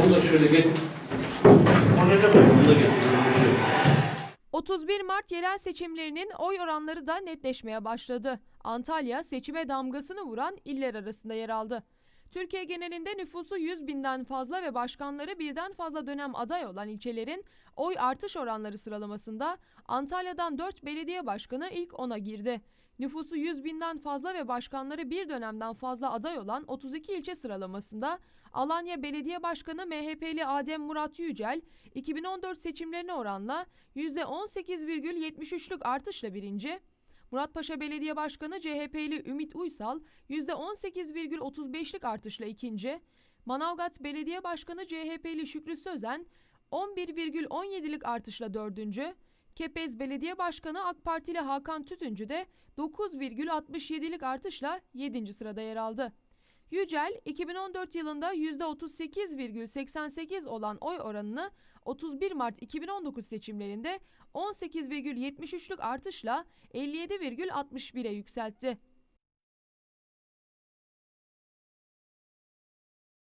Onu da şöyle getir. 31 Mart yerel seçimlerinin oy oranları da netleşmeye başladı. Antalya seçime damgasını vuran iller arasında yer aldı. Türkiye genelinde nüfusu 100 binden fazla ve başkanları birden fazla dönem aday olan ilçelerin oy artış oranları sıralamasında Antalya'dan 4 belediye başkanı ilk 10'a girdi. Nüfusu 100 binden fazla ve başkanları bir dönemden fazla aday olan 32 ilçe sıralamasında Alanya Belediye Başkanı MHP'li Adem Murat Yücel 2014 seçimlerine oranla %18,73'lük artışla birinci, Muratpaşa Belediye Başkanı CHP'li Ümit Uysal %18,35'lik artışla ikinci, Manavgat Belediye Başkanı CHP'li Şükrü Sözen 11,17'lik artışla dördüncü, Kepez Belediye Başkanı AK Partili Hakan Tütüncü de 9,67'lik artışla 7. sırada yer aldı. Yücel 2014 yılında %38,88 olan oy oranını 31 Mart 2019 seçimlerinde 18,73'lük artışla 57,61'e yükseltti.